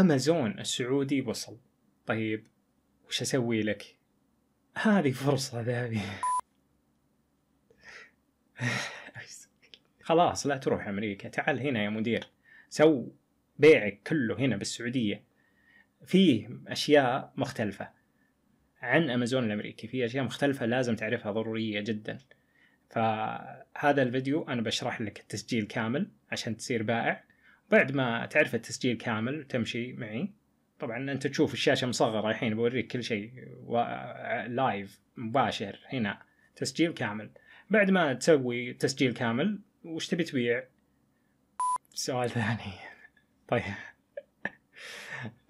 امازون السعودي وصل طيب وش اسوي لك هذه فرصة ذهبية خلاص لا تروح امريكا تعال هنا يا مدير سو بيعك كله هنا بالسعودية فيه اشياء مختلفة عن امازون الامريكي في اشياء مختلفة لازم تعرفها ضرورية جدا فهذا الفيديو انا بشرح لك التسجيل كامل عشان تصير بائع بعد ما تعرف التسجيل كامل تمشي معي طبعا انت تشوف الشاشه مصغره الحين بوريك كل شيء و... لايف مباشر هنا تسجيل كامل بعد ما تسوي تسجيل كامل وش تبي تبيع سؤال ثاني طيب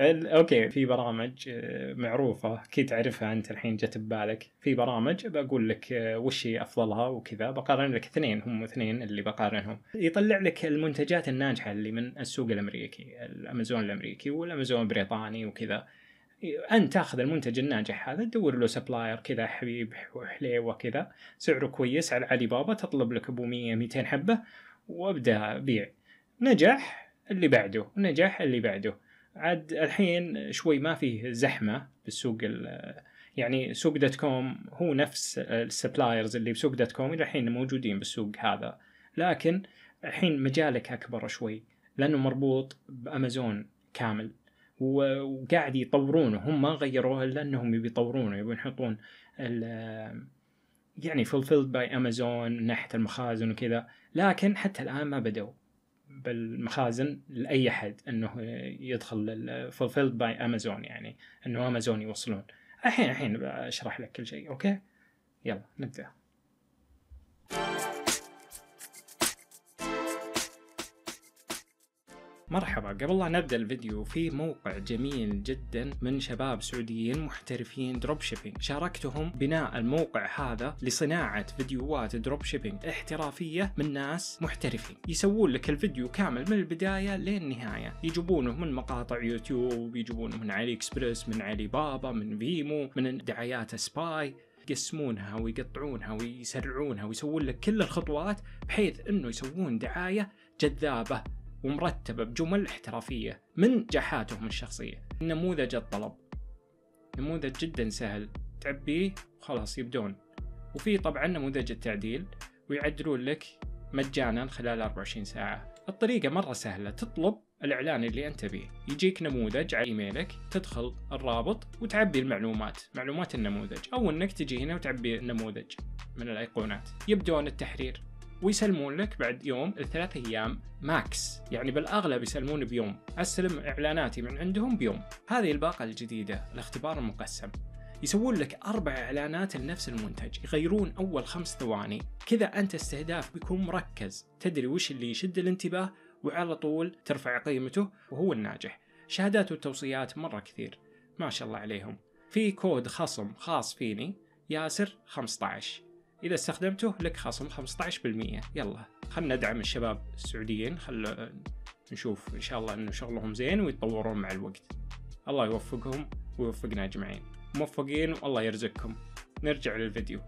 اوكي في برامج آه، معروفه اكيد تعرفها انت الحين جت ببالك في برامج بقول لك آه، وش هي افضلها وكذا بقارن لك اثنين هم اثنين اللي بقارنهم يطلع لك المنتجات الناجحه اللي من السوق الامريكي الامازون الامريكي والامازون البريطاني وكذا انت تاخذ المنتج الناجح هذا تدور له سبلاير كذا حبيب وحليوه كذا سعره كويس على علي بابا تطلب لك ابو 100 200 حبه وابدا بيع نجح اللي بعده نجح اللي بعده عاد الحين شوي ما فيه زحمه بالسوق يعني سوق دوت كوم هو نفس السبلايرز اللي بسوق دوت كوم الى الحين موجودين بالسوق هذا لكن الحين مجالك اكبر شوي لانه مربوط بامازون كامل وقاعد يطورونه هم ما غيروه الا انهم يبي يطورونه يبون يحطون يعني فولفيلد باي امازون من ناحيه المخازن وكذا لكن حتى الان ما بدوا بالمخازن لاي احد انه يدخل فولفيلد باي امازون يعني انه امازون يوصلون الحين الحين اشرح لك كل شيء اوكي يلا نبدا مرحبا قبل لا نبدا الفيديو في موقع جميل جدا من شباب سعوديين محترفين دروب شيبينج شاركتهم بناء الموقع هذا لصناعة فيديوهات دروب شيبينج احترافية من ناس محترفين يسوون لك الفيديو كامل من البداية للنهاية يجيبونه من مقاطع يوتيوب يجيبونه من علي اكسبرس من علي بابا من فيمو من دعايات سباي يقسمونها ويقطعونها ويسرعونها ويسوون لك كل الخطوات بحيث انه يسوون دعايه جذابه ومرتبة بجمل احترافية من نجاحاتهم الشخصية نموذج الطلب نموذج جدا سهل تعبيه وخلاص يبدون وفي طبعا نموذج التعديل ويعدلون لك مجانا خلال 24 ساعة الطريقة مرة سهلة تطلب الإعلان اللي أنت به يجيك نموذج على إيميلك تدخل الرابط وتعبي المعلومات معلومات النموذج أو أنك تجي هنا وتعبي النموذج من الأيقونات يبدون التحرير ويسلمون لك بعد يوم لثلاث ايام ماكس يعني بالاغلب يسلمون بيوم استلم اعلاناتي من عندهم بيوم هذه الباقه الجديده الاختبار المقسم يسوون لك أربع إعلانات لنفس المنتج يغيرون أول خمس ثواني كذا أنت استهداف بيكون مركز تدري وش اللي يشد الانتباه وعلى طول ترفع قيمته وهو الناجح شهادات وتوصيات مرة كثير ما شاء الله عليهم في كود خصم خاص فيني ياسر 15 إذا استخدمته لك خصم 15% يلا خلنا ندعم الشباب السعوديين خل نشوف إن شاء الله إنه شغلهم زين ويتطورون مع الوقت الله يوفقهم ويوفقنا أجمعين موفقين والله يرزقكم نرجع للفيديو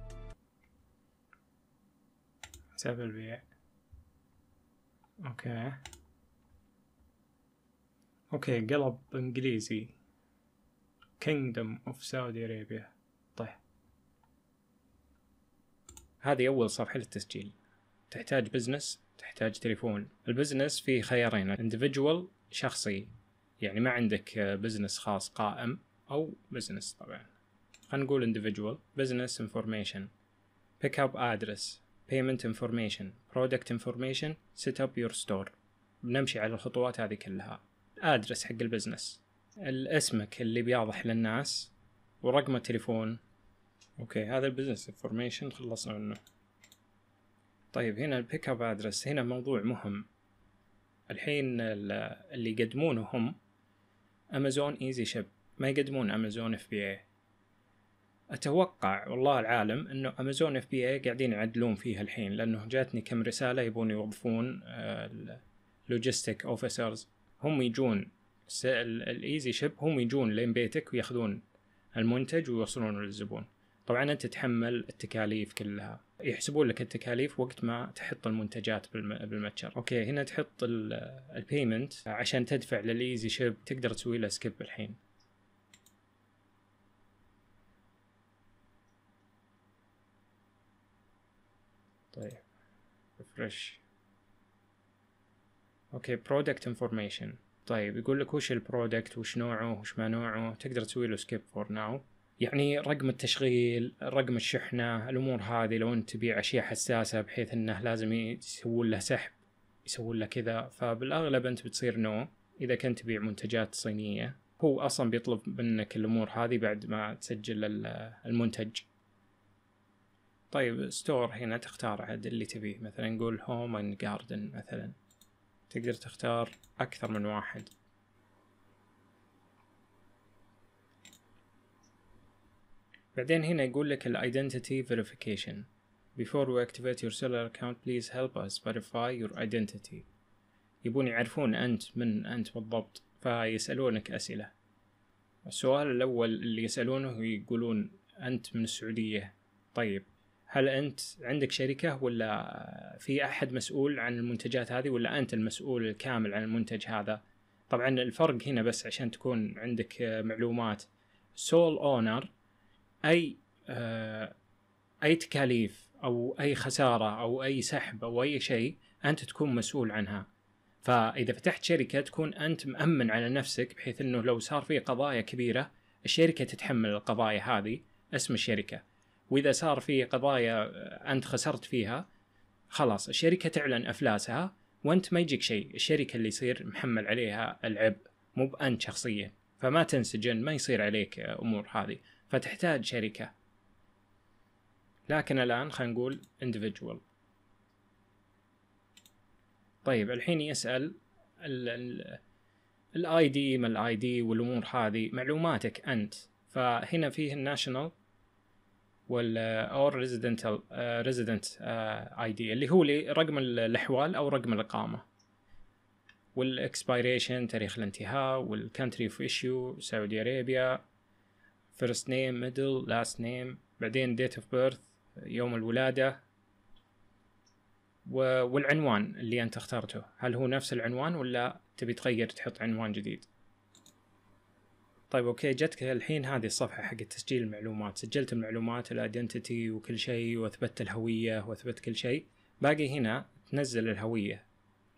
حساب البيع اوكي اوكي قلب انجليزي Kingdom of Saudi Arabia هذه أول صفحة للتسجيل تحتاج بزنس تحتاج تليفون البزنس فيه خيارين individual شخصي يعني ما عندك بزنس خاص قائم أو بزنس طبعا خلينا نقول individual بزنس information pick up address payment information product information set up your store بنمشي على الخطوات هذه كلها ادرس حق البزنس اسمك اللي بيوضح للناس ورقم التليفون اوكي هذا البزنس انفورميشن خلصنا منه طيب هنا البيك اب ادرس هنا موضوع مهم الحين اللي يقدمونه هم امازون ايزي شيب ما يقدمون امازون اف بي اي اتوقع والله العالم انه امازون اف بي اي قاعدين يعدلون فيها الحين لانه جاتني كم رساله يبون يوظفون لوجيستيك آه، اوفيسرز هم يجون الايزي شيب هم يجون لين بيتك وياخذون المنتج ويوصلونه للزبون طبعا انت تحمل التكاليف كلها يحسبون لك التكاليف وقت ما تحط المنتجات بالمتجر اوكي هنا تحط البيمنت عشان تدفع للايزي شيب تقدر تسوي له سكيب الحين طيب ريفرش اوكي برودكت انفورميشن طيب يقول لك وش البرودكت وش نوعه وش ما نوعه تقدر تسوي له سكيب فور ناو يعني رقم التشغيل رقم الشحنة الأمور هذه لو أنت تبيع أشياء حساسة بحيث أنه لازم يسوون له سحب يسوون له كذا فبالأغلب أنت بتصير نو إذا كنت تبيع منتجات صينية هو أصلا بيطلب منك الأمور هذه بعد ما تسجل المنتج طيب ستور هنا تختار عاد اللي تبيه مثلا نقول هوم اند جاردن مثلا تقدر تختار أكثر من واحد بعدين هنا يقول لك ال Identity Verification Before we activate your seller account please help us verify your identity يبون يعرفون أنت من أنت بالضبط فيسألونك أسئلة السؤال الأول اللي يسألونه يقولون أنت من السعودية طيب هل أنت عندك شركة ولا في أحد مسؤول عن المنتجات هذه ولا أنت المسؤول الكامل عن المنتج هذا طبعا الفرق هنا بس عشان تكون عندك معلومات sole owner اي آه، اي تكاليف او اي خساره او اي سحب او اي شيء انت تكون مسؤول عنها فاذا فتحت شركه تكون انت مامن على نفسك بحيث انه لو صار في قضايا كبيره الشركه تتحمل القضايا هذه اسم الشركه واذا صار في قضايا آه، انت خسرت فيها خلاص الشركه تعلن افلاسها وانت ما يجيك شيء الشركه اللي يصير محمل عليها العبء مو بانت شخصيا فما تنسجن ما يصير عليك آه، امور هذه فتحتاج شركة لكن الآن خلينا نقول individual طيب الحين يسأل الاي دي ما الاي دي والامور هذه معلوماتك انت فهنا فيه الناشونال وال اور آه، uh, resident اي آه، دي اللي هو رقم الاحوال او رقم الاقامه والاكسبيريشن تاريخ الانتهاء country اوف ايشيو سعودي ارابيا فيرست نيم ميدل لاست نيم بعدين ديت اوف بيرث يوم الولاده و... والعنوان اللي انت اخترته هل هو نفس العنوان ولا تبي تغير تحط عنوان جديد طيب اوكي جتك الحين هذه الصفحه حق تسجيل المعلومات سجلت المعلومات الايدنتيتي وكل شيء واثبتت الهويه واثبت كل شيء باقي هنا تنزل الهويه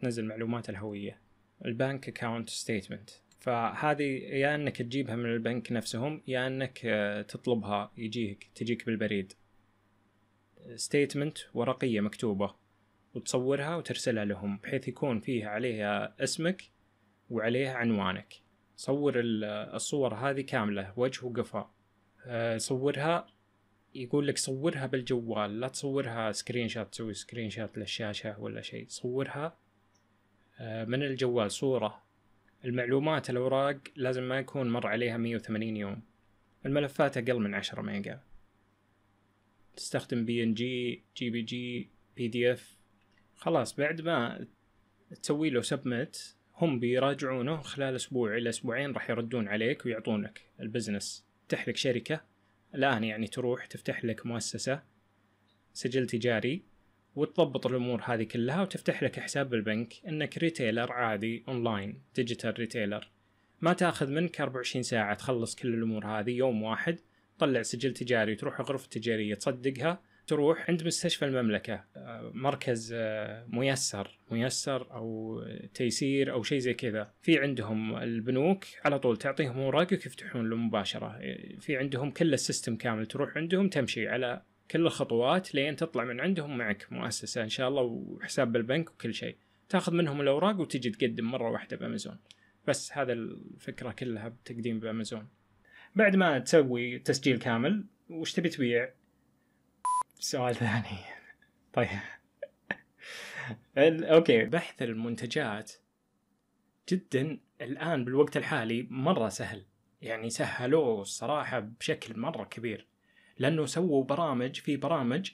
تنزل معلومات الهويه البنك اكاونت ستيتمنت فهذه يا انك تجيبها من البنك نفسهم يا انك آه، تطلبها يجيك تجيك بالبريد ستيتمنت ورقيه مكتوبه وتصورها وترسلها لهم بحيث يكون فيها عليها اسمك وعليها عنوانك صور آه، الصور هذه كامله وجه وقفا آه، صورها يقول لك صورها بالجوال لا تصورها سكرين شوت تسوي سكرين شوت للشاشه ولا شيء صورها من الجوال صوره المعلومات الأوراق لازم ما يكون مر عليها 180 يوم الملفات أقل من 10 ميجا تستخدم بي ان جي جي بي جي بي دي اف خلاص بعد ما تسوي له سبمت هم بيراجعونه خلال اسبوع الى اسبوعين راح يردون عليك ويعطونك البزنس تحلك شركه الان يعني تروح تفتح لك مؤسسه سجل تجاري وتضبط الامور هذه كلها وتفتح لك حساب بالبنك انك ريتيلر عادي اونلاين ديجيتال ريتيلر ما تاخذ منك 24 ساعه تخلص كل الامور هذه يوم واحد تطلع سجل تجاري تروح الغرفه التجاريه تصدقها تروح عند مستشفى المملكه آه، مركز آه، ميسر ميسر او تيسير او شيء زي كذا في عندهم البنوك على طول تعطيهم اوراقك يفتحون له مباشره في عندهم كل السيستم كامل تروح عندهم تمشي على كل الخطوات لين تطلع من عندهم معك مؤسسه ان شاء الله وحساب بالبنك وكل شيء تاخذ منهم الاوراق وتجي تقدم مره واحده بامازون بس هذا الفكره كلها بتقديم بامازون بعد ما تسوي تسجيل كامل وش تبي تبيع سؤال ثاني طيب اوكي بحث المنتجات جدا الان بالوقت الحالي مره سهل يعني سهلوه الصراحه بشكل مره كبير لانه سووا برامج في برامج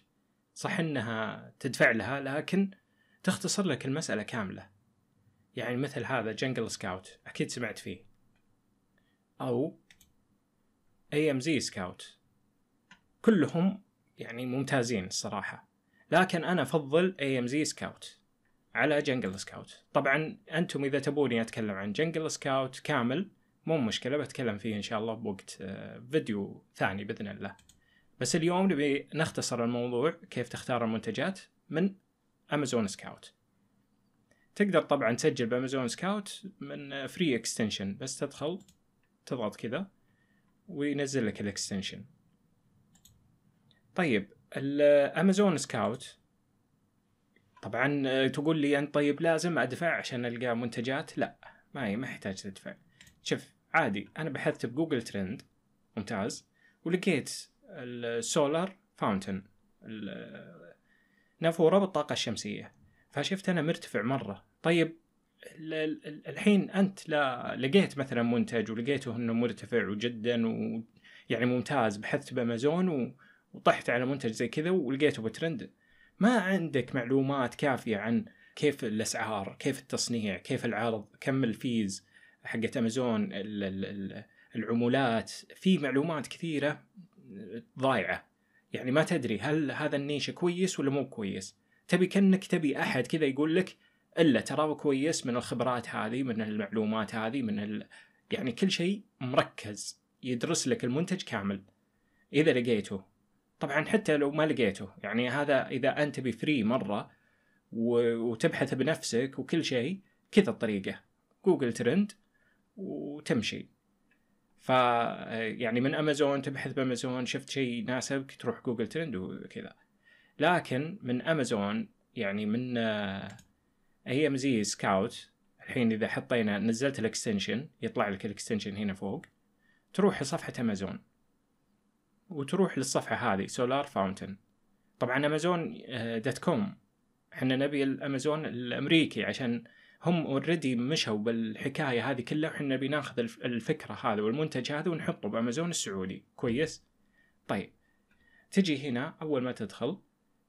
صح انها تدفع لها لكن تختصر لك المساله كامله يعني مثل هذا جنجل سكاوت اكيد سمعت فيه او اي ام زي سكاوت كلهم يعني ممتازين الصراحه لكن انا افضل اي ام زي سكاوت على جنجل سكاوت طبعا انتم اذا تبوني اتكلم عن جنجل سكاوت كامل مو مشكله بتكلم فيه ان شاء الله بوقت آه، فيديو ثاني باذن الله بس اليوم نبي نختصر الموضوع كيف تختار المنتجات من امازون سكاوت تقدر طبعا تسجل بامازون سكاوت من فري اكستنشن بس تدخل تضغط كذا وينزل لك الاكستنشن طيب الامازون سكاوت طبعا تقول لي انت طيب لازم ادفع عشان القى منتجات لا ما هي ما يحتاج تدفع شوف عادي انا بحثت بجوجل ترند ممتاز ولقيت السولار فاونتن نافوره بالطاقه الشمسيه فشفت انا مرتفع مره طيب الحين انت لا لقيت مثلا منتج ولقيته انه مرتفع جدا ويعني ممتاز بحثت بامازون وطحت على منتج زي كذا ولقيته بترند ما عندك معلومات كافيه عن كيف الاسعار كيف التصنيع كيف العرض كم الفيز حقت امازون العمولات في معلومات كثيره ضايعه يعني ما تدري هل هذا النيش كويس ولا مو كويس تبي كانك تبي احد كذا يقول لك الا ترى كويس من الخبرات هذه من المعلومات هذه من ال... يعني كل شيء مركز يدرس لك المنتج كامل اذا لقيته طبعا حتى لو ما لقيته يعني هذا اذا انت بفري مره وتبحث بنفسك وكل شيء كذا الطريقه جوجل ترند وتمشي ف آه، يعني من امازون تبحث بامازون شفت شيء يناسبك تروح جوجل ترند وكذا لكن من امازون يعني من آه، هي ام زي سكاوت الحين اذا حطينا نزلت الاكستنشن يطلع لك الاكستنشن هنا فوق تروح لصفحه امازون وتروح للصفحه هذه سولار فاونتن طبعا امازون دوت آه، كوم احنا نبي الامازون الامريكي عشان هم اوريدي مشوا بالحكايه هذه كلها وحنا بناخذ الفكره هذا والمنتج هذا ونحطه بامازون السعودي كويس طيب تجي هنا اول ما تدخل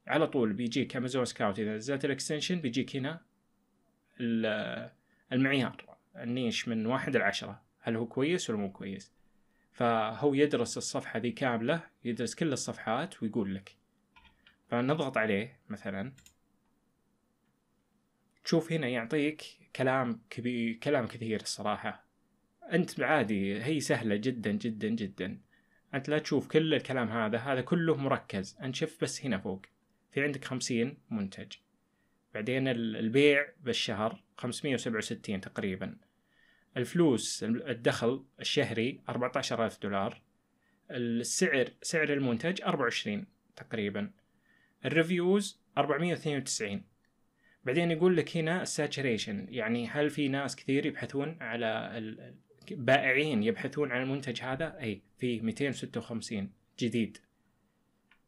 على طول بيجيك امازون سكاوت اذا نزلت الاكستنشن بيجيك هنا المعيار النيش من واحد لعشرة هل هو كويس ولا مو كويس فهو يدرس الصفحة ذي كاملة يدرس كل الصفحات ويقول لك فنضغط عليه مثلا تشوف هنا يعطيك كلام كبير كلام كثير الصراحة أنت عادي هي سهلة جدا جدا جدا أنت لا تشوف كل الكلام هذا هذا كله مركز أنت شف بس هنا فوق في عندك خمسين منتج بعدين البيع بالشهر خمسمية وسبعة وستين تقريبا الفلوس الدخل الشهري أربعة عشر ألف دولار السعر سعر المنتج أربعة وعشرين تقريبا الريفيوز أربعمية وتسعين بعدين يقول لك هنا الساتوريشن يعني هل في ناس كثير يبحثون على ال... بائعين يبحثون عن المنتج هذا اي في 256 جديد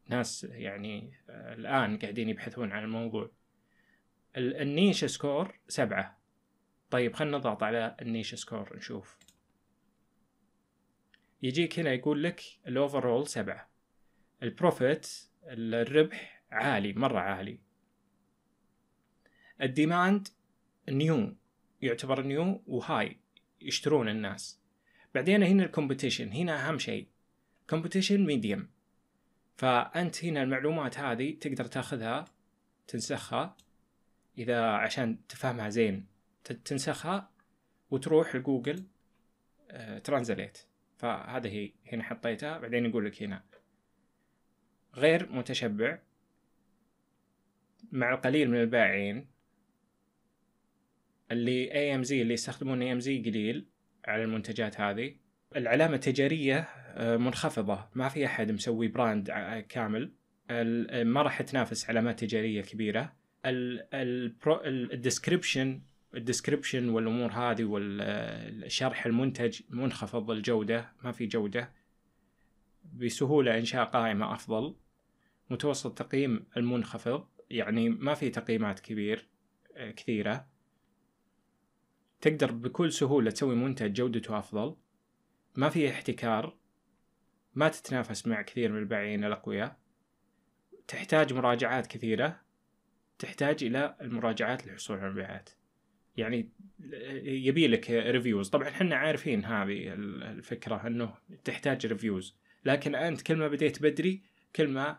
ناس يعني آه، الان قاعدين يبحثون عن الموضوع النيش سكور سبعة طيب خلنا نضغط على النيش سكور نشوف يجيك هنا يقول لك الاوفرول سبعة البروفيت الربح عالي مرة عالي الديماند نيو يعتبر نيو وهاي يشترون الناس بعدين هنا الكومبيتيشن هنا اهم شيء كومبيتيشن ميديوم فانت هنا المعلومات هذه تقدر تاخذها تنسخها اذا عشان تفهمها زين تنسخها وتروح لجوجل آه، ترانزليت فهذا هي هنا حطيتها بعدين يقول لك هنا غير متشبع مع القليل من البائعين اللي اي ام زي اللي يستخدمون اي ام زي قليل على المنتجات هذه العلامه التجاريه آه، منخفضه ما في احد مسوي براند كامل آه، ما راح تنافس علامات تجاريه كبيره الديسكربشن الديسكربشن والامور هذه والشرح آه، المنتج منخفض الجوده ما في جوده بسهوله انشاء قائمه افضل متوسط تقييم المنخفض يعني ما في تقييمات كبير كثيره تقدر بكل سهولة تسوي منتج جودته أفضل ما فيه احتكار ما تتنافس مع كثير من البائعين الأقوياء تحتاج مراجعات كثيرة تحتاج إلى المراجعات للحصول على المبيعات يعني يبي لك ريفيوز طبعا احنا عارفين هذه الفكرة أنه تحتاج ريفيوز لكن أنت كل ما بديت بدري كل ما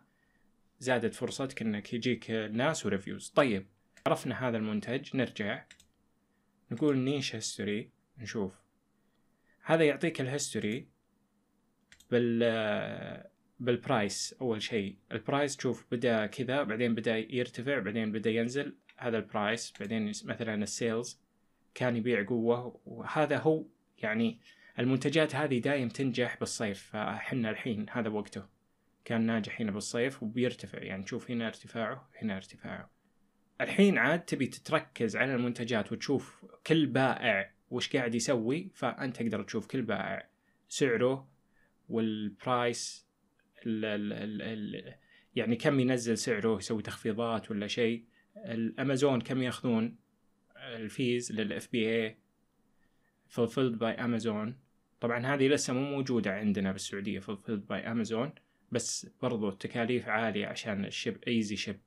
زادت فرصتك أنك يجيك ناس وريفيوز طيب عرفنا هذا المنتج نرجع نقول نيش هيستوري نشوف هذا يعطيك الهيستوري بال بالبرايس اول شيء البرايس تشوف بدا كذا بعدين بدا يرتفع بعدين بدا ينزل هذا البرايس بعدين مثلا السيلز كان يبيع قوه وهذا هو يعني المنتجات هذه دايم تنجح بالصيف فحنا الحين هذا وقته كان ناجح هنا بالصيف وبيرتفع يعني تشوف هنا ارتفاعه هنا ارتفاعه الحين عاد تبي تتركز على المنتجات وتشوف كل بائع وش قاعد يسوي فانت تقدر تشوف كل بائع سعره والبرايس ال الـ الـ الـ يعني كم ينزل سعره يسوي تخفيضات ولا شيء الامازون كم ياخذون الفيز للاف بي اي fulfilled by امازون طبعا هذه لسه مو موجودة عندنا بالسعودية fulfilled by امازون بس برضو التكاليف عالية عشان الشيب ايزي شيب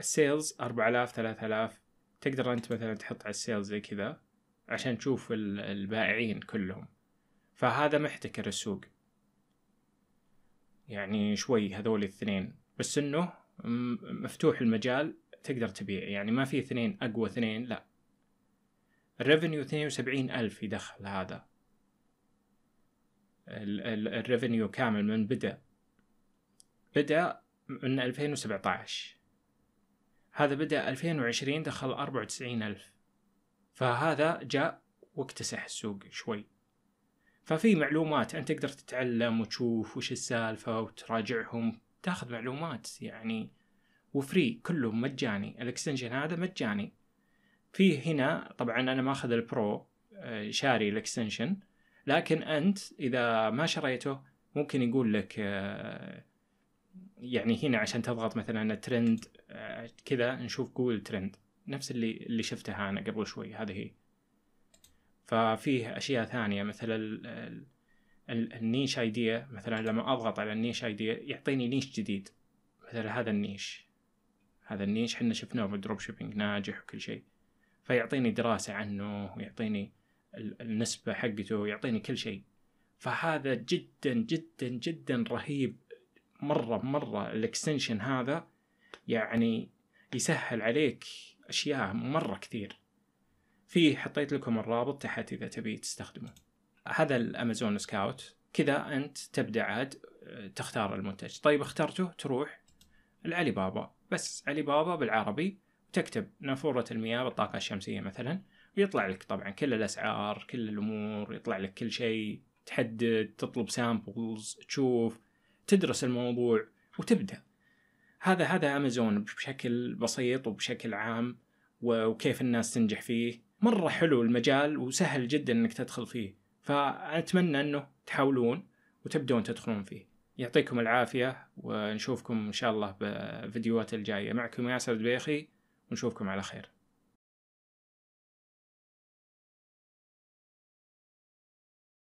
السيلز 4000 3000 تقدر انت مثلا تحط على السيل زي كذا عشان تشوف البائعين كلهم فهذا محتكر السوق يعني شوي هذول الاثنين بس انه مفتوح المجال تقدر تبيع يعني ما في اثنين اقوى اثنين لا الريفنيو وسبعين ألف يدخل هذا الريفنيو كامل من بدأ بدأ من ألفين 2017 هذا بدأ 2020 دخل 94 ألف فهذا جاء واكتسح السوق شوي ففي معلومات أنت تقدر تتعلم وتشوف وش السالفة وتراجعهم تاخذ معلومات يعني وفري كله مجاني الاكستنشن هذا مجاني فيه هنا طبعا أنا ماخذ البرو آه، شاري الاكستنشن لكن أنت إذا ما شريته ممكن يقول لك آه، يعني هنا عشان تضغط مثلا ترند آه، كذا نشوف جوجل ترند نفس اللي اللي شفتها انا قبل شوي هذه هي ففيه اشياء ثانيه مثل النيش ايديا مثلا لما اضغط على النيش ايديا يعطيني نيش جديد مثل هذا النيش هذا النيش احنا شفناه بالدروب شيبينج ناجح وكل شيء فيعطيني دراسة عنه ويعطيني النسبة حقته ويعطيني كل شيء فهذا جدا جدا جدا رهيب مره مره الاكستنشن هذا يعني يسهل عليك اشياء مره كثير في حطيت لكم الرابط تحت اذا تبي تستخدمه هذا الامازون سكاوت كذا انت تبدا عاد آه، تختار المنتج طيب اخترته تروح العلي بابا بس علي بابا بالعربي تكتب نافورة المياه بالطاقة الشمسية مثلا ويطلع لك طبعا كل الأسعار كل الأمور يطلع لك كل شيء تحدد تطلب سامبلز تشوف تدرس الموضوع وتبدا هذا هذا امازون بشكل بسيط وبشكل عام وكيف الناس تنجح فيه مره حلو المجال وسهل جدا انك تدخل فيه فاتمنى انه تحاولون وتبدون تدخلون فيه يعطيكم العافيه ونشوفكم ان شاء الله بفيديوهات الجايه معكم ياسر دبيخي ونشوفكم على خير